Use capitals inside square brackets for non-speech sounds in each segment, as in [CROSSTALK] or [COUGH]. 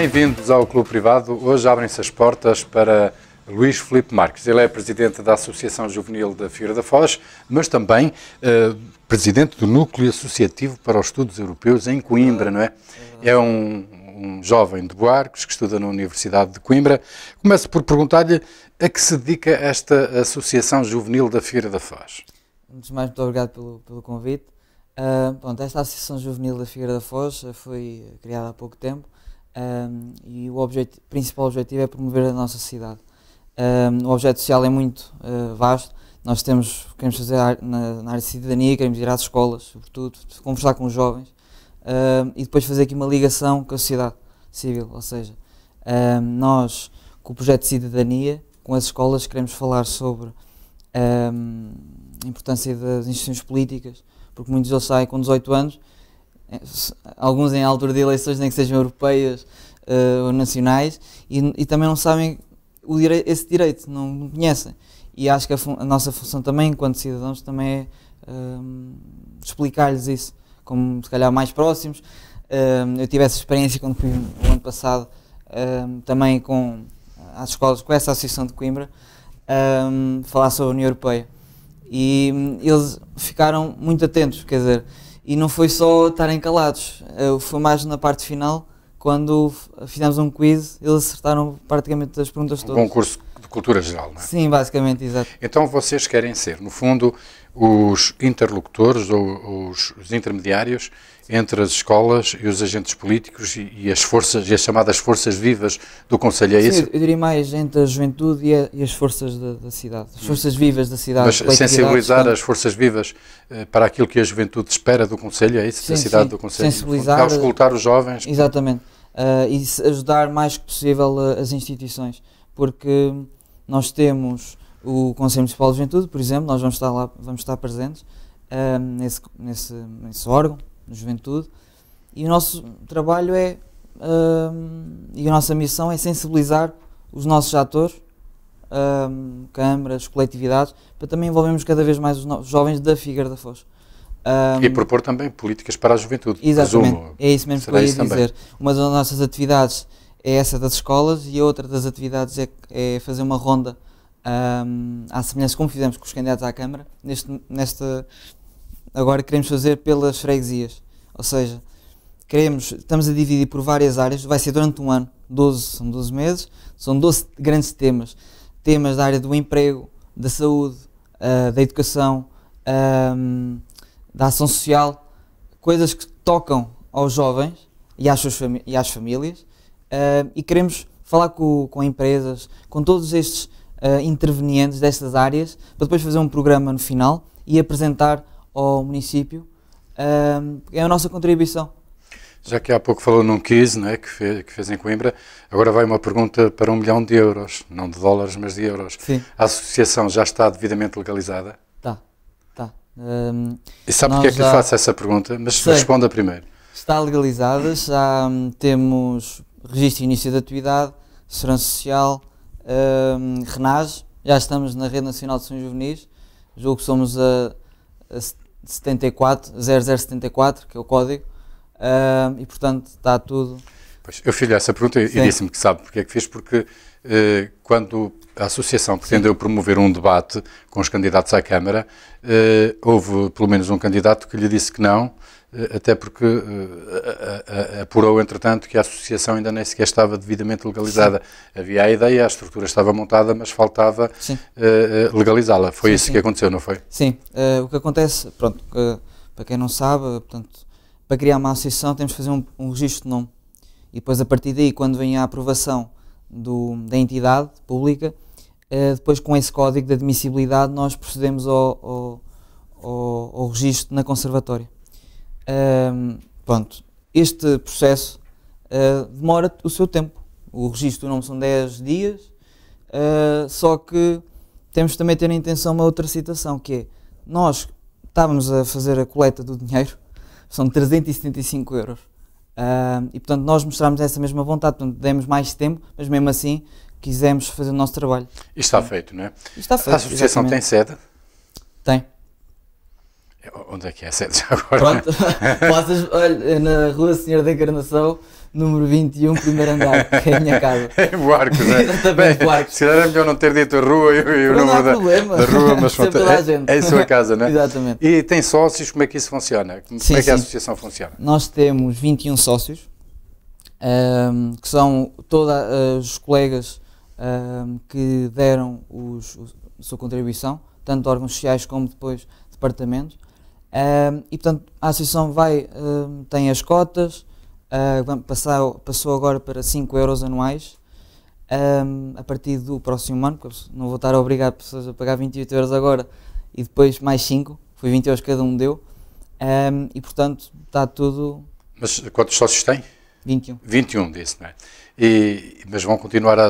Bem-vindos ao Clube Privado. Hoje abrem-se as portas para Luís Felipe Marques. Ele é presidente da Associação Juvenil da Figueira da Foz, mas também eh, presidente do Núcleo Associativo para os Estudos Europeus em Coimbra, não é? É um, um jovem de Boarques que estuda na Universidade de Coimbra. Começo por perguntar-lhe a que se dedica esta Associação Juvenil da Figueira da Foz. Antes de mais, muito obrigado pelo, pelo convite. Uh, pronto, esta Associação Juvenil da Figueira da Foz eh, foi criada há pouco tempo um, e o principal objetivo é promover a nossa cidade. Um, o objeto social é muito uh, vasto, nós temos, queremos fazer na, na, área de cidadania, queremos ir às escolas, sobretudo, conversar com os jovens e depois fazer aqui uma ligação com a sociedade civil, ou seja, nós com o projeto de cidadania, com as escolas, queremos falar sobre a importância das instituições políticas, porque muitos deles saem com 18 anos é, alguns em altura de eleições, nem que sejam europeias uh, ou nacionais, e, e, também não sabem o direi esse direito, não, conhecem. E acho que a, a, nossa função também, enquanto cidadãos, também é uh, explicar-lhes isso, como se calhar mais próximos. Uh, eu tive essa experiência quando fui o ano passado ehm, também com as escolas, com essa Associação de Coimbra, falar sobre a União Europeia. E hum, eles ficaram muito atentos, quer dizer, e não foi só estarem calados, foi mais na parte final, quando fizemos um quiz, eles acertaram praticamente as perguntas um todas. Concurso de cultura geral, não é? Sim, basicamente, exato. Então vocês querem ser, no fundo, os interlocutores ou os, os intermediários entre as escolas e os agentes políticos e, e, as forças e as chamadas forças vivas do Conselho. É Sim, isso? Eu, diria mais entre a juventude e, a, e as forças da, da, cidade, as forças vivas da cidade. Mas sensibilizar as forças vivas eh, para aquilo que a juventude espera do Conselho, é isso? Sim, da cidade sim, do Conselho. Sensibilizar. escutar é os jovens. Exatamente. Uh, e ajudar mais que possível eh, as instituições, porque nós temos o Conselho Municipal de Juventude, por exemplo, nós vamos estar lá, vamos estar presentes uh, nesse, nesse, nesse órgão de juventude e o nosso trabalho é uh, e a nossa missão é sensibilizar os nossos atores, ehm, câmaras, coletividades, para também envolvermos cada vez mais os, os jovens da Figueira da Foz. Um, e propor também políticas para a juventude. Exatamente, é isso mesmo Será que eu ia dizer. Também. Uma das nossas atividades é essa das escolas e a outra das atividades é, é fazer uma ronda à semelhança como fizemos com os candidatos à Câmara, neste, nesta, agora queremos fazer pelas freguesias. Ou seja, queremos, estamos a dividir por várias áreas, vai ser durante um ano, 12, são 12 meses, são 12 grandes temas. Temas da área do emprego, da saúde, uh, da educação, um, da ação social, coisas que tocam aos jovens e às, suas e às famílias. Uh, e queremos falar com, com empresas, com todos estes uh, intervenientes destas áreas, para depois fazer um programa no final e apresentar ao município. Uh, é a nossa contribuição. Já que há pouco falou num quiz né, que, fez, que fez em Coimbra, agora vai uma pergunta para um milhão de euros, não de dólares, mas de euros. Sim. A associação já está devidamente legalizada? Está, tá, está. Um, e sabe porque é que já... lhe faço essa pergunta? Mas Sei. responda primeiro. Está legalizada, já hum, temos registro de início de atividade, segurança social, um, Já estamos na Rede Nacional de Sonhos Juvenis. Julgo que somos a, a 74, 0074, que é o código. e portanto está tudo. Pois, eu fiz-lhe essa pergunta e, e disse-me que sabe porque é que fez, porque uh, quando a associação pretendeu Sim. promover um debate com os candidatos à Câmara, uh, houve pelo menos um candidato que lhe disse que não, eh, até porque eh, apurou, entretanto, que a associação ainda nem sequer estava devidamente legalizada. Sim. Havia a ideia, a estrutura estava montada, mas faltava uh, legalizá-la. Foi sim, isso sim. que aconteceu, não foi? Sim. Uh, o que acontece, pronto, para quem não sabe, portanto, para criar uma associação temos de fazer um, um registro de nome. E depois, a partir daí, quando vem a aprovação do, da entidade pública, depois com esse código de admissibilidade nós procedemos ao, ao, ao, ao registro na conservatória pronto, este processo uh, demora o seu tempo. O registro não são 10 dias, uh, só que temos também ter em atenção uma outra citação que é, nós estávamos a fazer a coleta do dinheiro, [LAUGHS] são 375 euros, uh, e portanto nós mostramos essa mesma vontade, portanto, demos mais tempo, mas mesmo assim quisemos fazer o nosso trabalho. Isto está feito, não é? Isto está feito, A associação exatamente. tem sede? Tem. Onde é que é a [LAUGHS] sede já agora? Pronto, passas, olha, na Rua Senhora da Encarnação, número 21, primeiro andar, que é a minha casa. [LAUGHS] em Buarcos, é? Né? Exatamente, Bem, Buarcos. Se era é melhor não ter dito a rua e, o não número da, da, rua, mas pronto, [LAUGHS] é, é a é sua casa, não é? Exatamente. E tem sócios, como é que isso funciona? Como, sim, é que sim. a associação funciona? Nós temos 21 sócios, um, que são todos uh, ah, os colegas um, que deram os, a sua contribuição, tanto órgãos sociais como depois departamentos e portanto a associação vai, uh, tem as cotas, uh, passou agora para 5 euros anuais um, a partir do próximo ano, porque não vou estar a obrigar a pessoas a pagar 28 euros agora e depois mais 5, foi 20 euros cada um deu, um, e portanto está tudo. Mas quantos sócios tem? 21. 21 disse, não é? E, mas vão continuar a,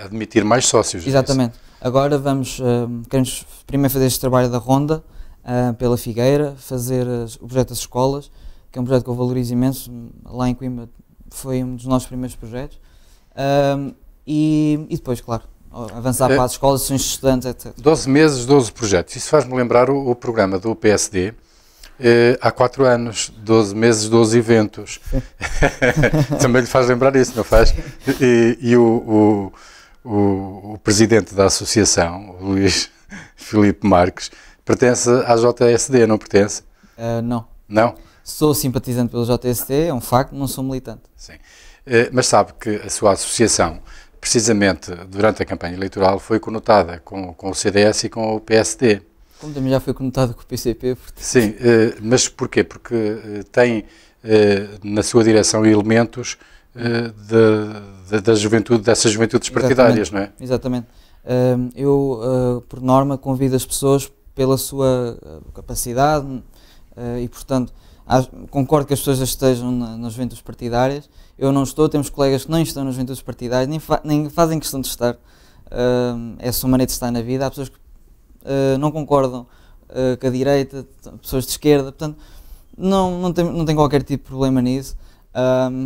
a admitir mais sócios. É Exatamente. Disse. Agora vamos, queremos primeiro fazer este trabalho da ronda uh, pela Figueira, fazer as, o projeto das escolas, que é um projeto que eu valorizo imenso, lá em Coimbra foi um dos nossos primeiros projetos, e, e, depois, claro, avançar é, para as escolas, sessões de estudantes, etc. 12 meses, 12 projetos. Isso faz-me lembrar o, o, programa do PSD, eh, há quatro anos, 12 meses, 12 eventos. [LAUGHS] Também lhe faz lembrar isso, não faz? E, e o, o, o, o, presidente da associação, o Luís Filipe Marques, pertence à JSD, não pertence? Uh, não. Não? Sou simpatizante pelo JSD, é um facto, não sou militante. Sim. Uh, mas sabe que a sua associação, precisamente durante a campanha eleitoral, foi conotada com, com o CDS e com o PSD. Como também já foi conotada com o PCP. Portanto... Sim, uh, mas porquê? Porque eh, tem na sua direção elementos de, de, da juventude, dessas juventudes partidárias, Exatamente. não é? Exatamente. eu, ah, por norma, convido as pessoas pela sua eh, capacidade eh, e, portanto, concordo que as pessoas estejam nas juventudes partidárias. Eu não estou, temos colegas que não estão nas juventudes partidárias, nem, fa nem fazem questão de estar. Uh, é a sua maneira de estar na vida. Há pessoas que uh, não concordam uh, com a direita, pessoas de esquerda, portanto, não, não, tem, não tem qualquer tipo de problema nisso.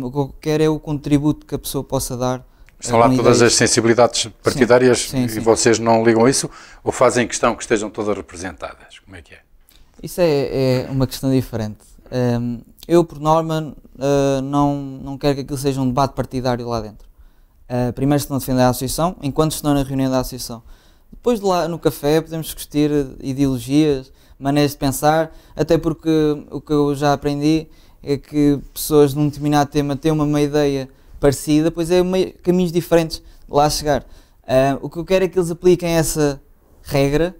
o que eu quero é o contributo que a pessoa possa dar Estão lá todas as sensibilidades partidárias sim, sim, e vocês não ligam isso ou fazem questão que estejam todas representadas? Como é que é? Isso é, é uma questão diferente. Um, eu, por norma, uh, não, não quero que aquilo seja um debate partidário lá dentro. Uh, primeiro estão a defender a associação, enquanto estão na reunião da associação. Depois de lá no café podemos discutir ideologias, maneiras de pensar, até porque o que eu já aprendi é que pessoas num determinado tema têm uma, uma ideia parecida, pois é meio, caminhos diferentes de lá chegar. Uh, o que eu quero é que eles apliquem essa regra,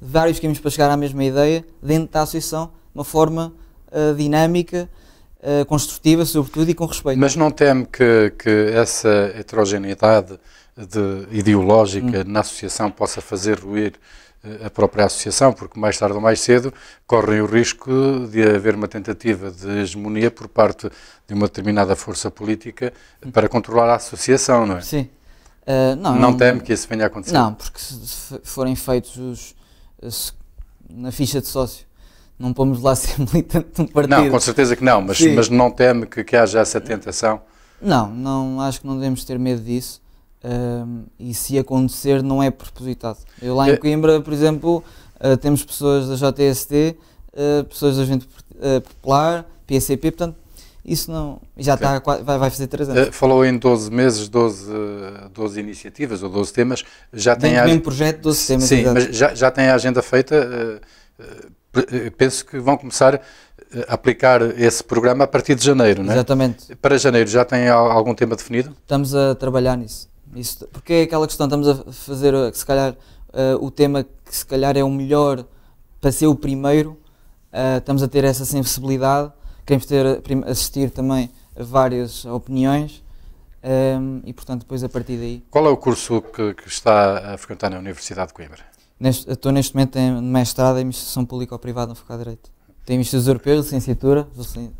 vários caminhos para chegar à mesma ideia, dentro da associação, de uma forma uh, dinâmica, uh, construtiva, sobretudo, e com respeito. Mas não teme que, que essa heterogeneidade de, ideológica hum. na associação possa fazer ruir eh, a própria associação, porque mais tarde ou mais cedo correm o risco de haver uma tentativa de hegemonia por parte de uma determinada força política para controlar a associação, não é? Sim. Uh, não, não teme que isso venha a acontecer? Não, porque se forem feitos os, eh, se, na ficha de sócio, não pomos lá [LAUGHS] ser militante de um partido. Não, com certeza que não, mas, mas não teme que, que haja essa tentação? Não, não, acho que não devemos ter medo disso. Um, e se acontecer, não é propositado. Eu lá em é- Coimbra, por exemplo, uh, temos pessoas da JST, uh, ah, pessoas da Gente ah, Popular, PCP, portanto, isso não. Já está, vai, vai fazer três anos. Uh, falou em 12 meses, 12, 12 iniciativas ou 12 temas. Já tem a... mesmo projeto, 12 temas. Sim, mas já, já tem a agenda feita. penso que vão começar a aplicar esse programa a partir de janeiro, não é? Exatamente. Para janeiro já tem algum tema definido? Estamos a trabalhar nisso. Isso, porque é aquela questão, estamos a fazer, eh, se calhar, uh, o tema que se calhar é o melhor para ser o primeiro, uh, estamos a ter essa sensibilidade, queremos ter, assistir também a várias opiniões um, ehm, e, portanto, depois a partir daí. Qual é o curso que, que está a frequentar na Universidade de Coimbra? Neste, estou neste momento em mestrado em Administração Pública ou Privada no Focado Direito. Temos os europeus, licenciatura,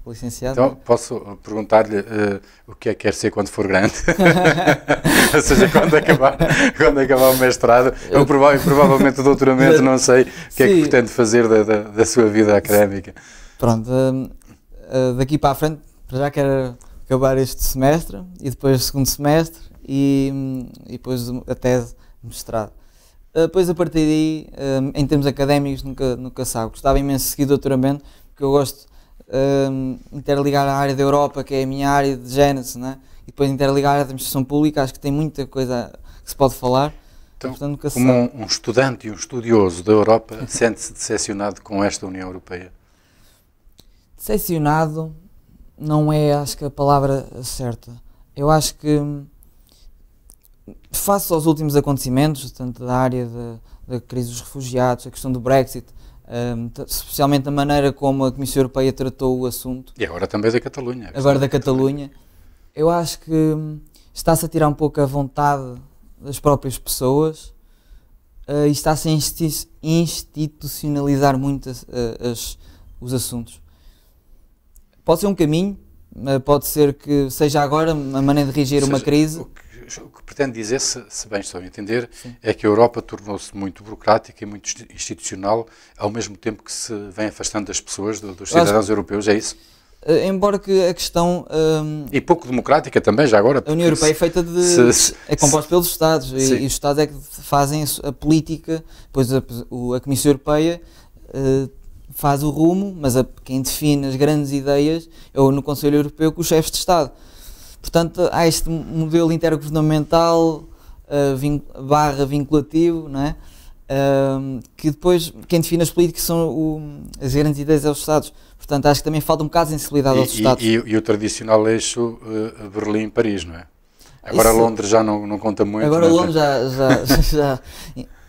licenciado. Então, posso eh, perguntar-lhe uh, o que é que quer ser quando for grande? [LAUGHS] Ou seja, quando acabar, quando acabar o mestrado, eu... ou prova provavelmente o doutoramento, não sei, o que Sim. é que pretende fazer da, da, da sua vida académica? Pronto, uh, uh, daqui para a frente, para já quero acabar este semestre e depois o segundo semestre e, hum, e depois a tese de mestrado. Depois, ah, a partir daí, ah, em termos académicos, nunca, nunca sabe. Gostava imenso de seguir doutoramento, porque eu gosto ah, de interligar a área da Europa, que é a minha área de gênese, né? e depois interligar a administração pública. Acho que tem muita coisa que se pode falar. Então, Portanto, como um, um, estudante e um estudioso da Europa, [LAUGHS] sente-se decepcionado com esta União Europeia? Decepcionado não é, acho que, a palavra certa. Eu acho que face aos últimos acontecimentos, tanto da área da crise dos refugiados, a questão do Brexit, um, ehm, especialmente a maneira como a Comissão Europeia tratou o assunto. E agora também da Catalunha. Agora da Catalunha. Eu acho que hum, está-se a tirar um pouco a vontade das próprias pessoas uh, e está-se a institucionalizar muito as, eh, as, os assuntos. Pode ser um caminho, eh, pode ser que seja agora a maneira de reger uma crise o que pretendo dizer, se, se bem estou a entender, Sim. é que a Europa tornou-se muito burocrática e muito institucional, ao mesmo tempo que se vem afastando das pessoas, do, dos cidadãos acho... europeus, é isso? Eh, embora que a questão ehm, e pouco democrática também já agora a União Europeia se, é feita de se, se, é composta pelos Estados e, e, os Estados é que fazem a política pois a, a Comissão Europeia uh, faz o rumo mas a, quem define as grandes ideias é no Conselho Europeu com é os chefes de Estado Portanto, há este modelo intergovernamental uh, vin barra vinculativo, não é? Uh, que depois quem define as políticas são o, as grandes ideias aos Estados. Portanto, acho que também falta um bocado de sensibilidade e, aos Estados. E, e, o tradicional eixo uh, Berlim-Paris, não é? Agora Isso, Londres já não, não conta muito. Agora é? Londres já, já, [LAUGHS] já,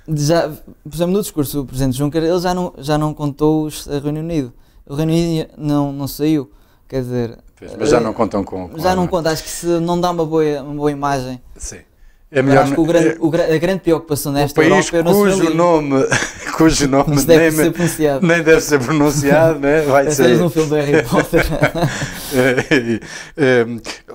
já, Por exemplo, no discurso do Presidente Juncker, ele já não, já não contou o Reino Unido. O Reino Unido não, não saiu. Quer dizer. Pois, mas já não contam com. com já a... não conta, acho que se não dá uma boa, uma boa imagem. Sim. É melhor, acho que o grande, é, o, a grande preocupação nesta país Europa é cujo nome, [LAUGHS] cujo nome nem deve, nem, ser pronunciado. nem deve ser pronunciado, né? vai é ser. um filme do Harry Potter. [LAUGHS] É, é,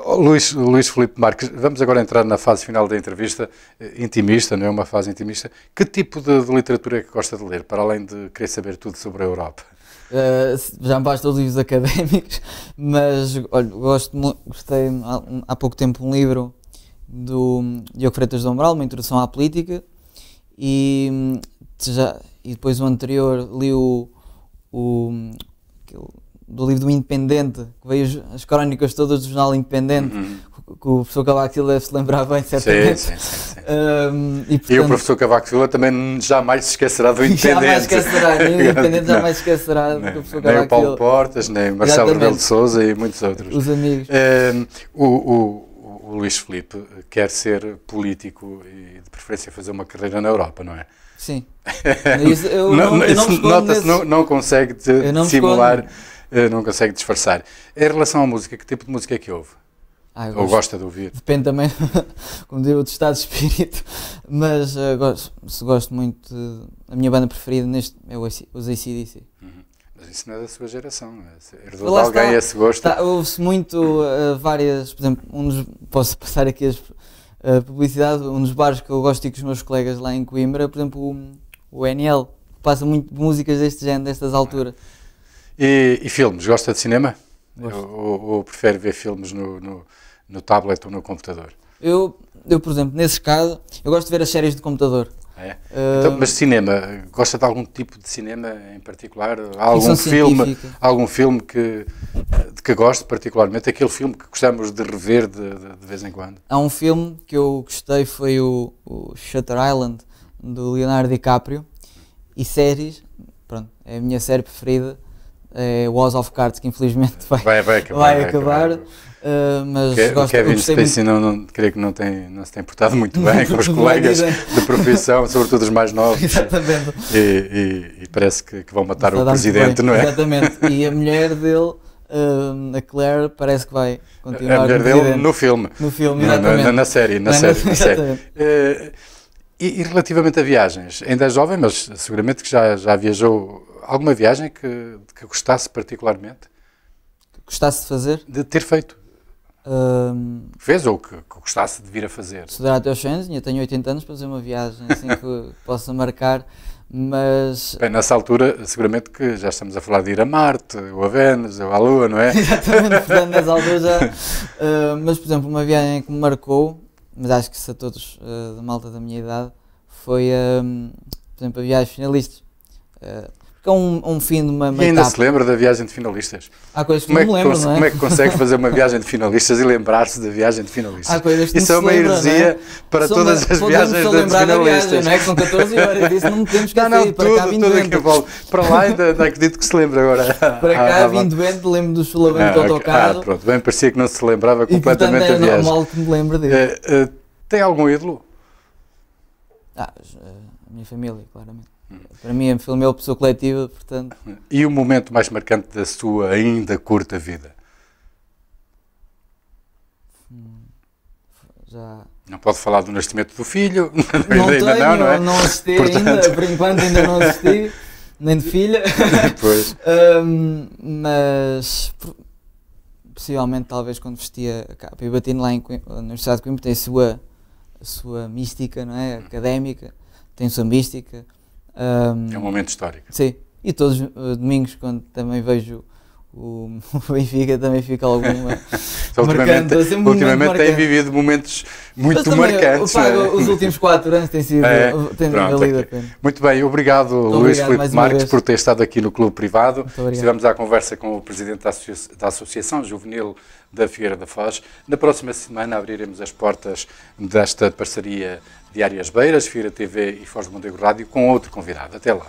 oh, Luís, Luís Felipe Marques, vamos agora entrar na fase final da entrevista, eh, intimista, não é uma fase intimista. Que tipo de, de literatura é que gosta de ler, para além de querer saber tudo sobre a Europa? Uh, já me basta os livros [LAUGHS] académicos, mas olha, gosto, gostei há, há, pouco tempo um livro do Diogo Freitas de Umbral, uma introdução à política, e, hum, já, e depois o anterior li o, o aquele, do livro do Independente, que veio as crónicas todas do jornal Independente, uhum que o professor Cavaco Silva deve se lembrar bem, certamente. Sim, sim, sim, sim. Um, e, portanto, e, o professor Cavaco Silva também jamais se esquecerá do [LAUGHS] Independente. Jamais esquecerá, nem o [LAUGHS] Independente não, jamais se esquecerá do não, professor Cavaco Nem o Paulo Silva. Portas, nem Marcelo Rebelo de Souza e muitos outros. Os amigos. Um, o, o, o Luís Felipe quer ser político e de preferência fazer uma carreira na Europa, não é? Sim. [LAUGHS] eu não, não, não, não, consegue simular, eh, não consegue disfarçar. Em relação à música, que tipo de música é que houve? Ah, Ou gosta de ouvir? Depende também, [LAUGHS] como digo, do estado de espírito, mas uh, gosto, se gosto muito. De, a minha banda preferida neste é os ACDC. Uhum. Mas isso não é da sua geração, é? herdou de alguém está, esse gosto. Houve-se muito uh, várias, por exemplo, um dos, posso passar aqui a uh, publicidade, um dos bares que eu gosto e que os meus colegas lá em Coimbra, por exemplo, o, o NL, que passa muito músicas deste género, destas alturas. E, e filmes, gosta de cinema? Eu, ou, ou, prefere ver filmes no, no, no, tablet ou no computador? Eu, eu, por exemplo, nesse caso, eu gosto de ver as séries de computador. Ah, é? Uh... mas cinema, gosta de algum tipo de cinema em particular? Há algum filme, algum filme que, de que goste particularmente? Aquele filme que gostamos de rever de, de, de, vez em quando? Há um filme que eu gostei, foi o, o Shutter Island, do Leonardo DiCaprio. E séries, pronto, é a minha série preferida é o House of Cards, que infelizmente vai, vai, vai acabar. Vai acabar. Vai acabar. Uh, mas que, gosto, Kevin Spacey não, não, creio que não, tem, não se tem portado muito bem [LAUGHS] com os colegas de profissão, sobretudo os mais novos. [LAUGHS] Exatamente. E, e, e parece que, que, vão matar Está o presidente, não é? Exatamente. E a mulher dele Uh, a Claire parece que vai continuar. A mulher dele no filme. No filme, Na, na, na série, na, na série. [LAUGHS] Na série. Uh, e, e, relativamente a viagens, ainda é jovem, mas seguramente que já, já viajou alguma viagem que, que gostasse particularmente? Que gostasse de fazer? De ter feito. Um, Fez ou que, que, gostasse de vir a fazer? Estudar até aos 100 ainda tenho 80 anos para fazer uma viagem assim que [LAUGHS] possa marcar, mas... Bem, nessa altura, seguramente que já estamos a falar de ir a Marte, ou a Vênus, ou à Lua, não é? [LAUGHS] Exatamente, portanto, nessa altura já... Uh, mas, por exemplo, uma viagem que me marcou, mas acho que isso a todos uh, da malta da minha idade, foi, ah, por exemplo, a viagem finalista. Uh, porque é um, um fim de uma, uma E ainda etapa. se lembra da viagem de finalistas? Há coisas que como é não é que lembro, não é? Como é que consegue fazer uma viagem de finalistas e lembrar-se da viagem de finalistas? Há coisas que Isso não é uma lembra, é? heresia é? para todas uma, as viagens de finalistas. Viagem, não é? 14 horas disso não me podemos [LAUGHS] Não, não, para tudo, cá vim Para lá ainda, ainda acredito que se lembra agora. [LAUGHS] Para cá ah, bem doente, lembro do chulamento ah, do ah, autocarro. Ah, pronto, bem parecia que não se lembrava completamente e, portanto, é a viagem. é normal que me lembre dele. Eh, eh, tem algum ídolo? Ah, eh, a minha família, claramente. Para mim, é um filme é uma pessoa coletiva, portanto. E o momento mais marcante da sua ainda curta vida? Já... Não pode falar do nascimento do filho, [LAUGHS] não ainda, tenho, não, não, é? não assisti portanto... ainda, por enquanto ainda não assisti, nem de filha. [LAUGHS] Pois. um, mas possivelmente talvez quando vestia a capa e batendo lá em, na Universidade de Coimbra tem a sua, a sua mística, não é? Académica, tem a sua mística. Um, é um momento histórico. Sim, e todos os eh, domingos, quando também vejo o, [LAUGHS] Benfica, também fica alguma. [LAUGHS] ultimamente ultimamente tem vivido momentos muito também, marcantes. é? Os últimos 4 anos têm sido. É, tem pronto, valido okay. a é pena. Muito bem, obrigado, muito Luís obrigado, Marques, por ter estado aqui no Clube Privado. Estivemos à conversa com o presidente da, Associa da Associação Juvenil da Figueira da Foz. Na próxima semana abriremos as portas desta parceria Diárias Beiras, Fira TV e Foz do Mondego Rádio com outro convidado. Até lá.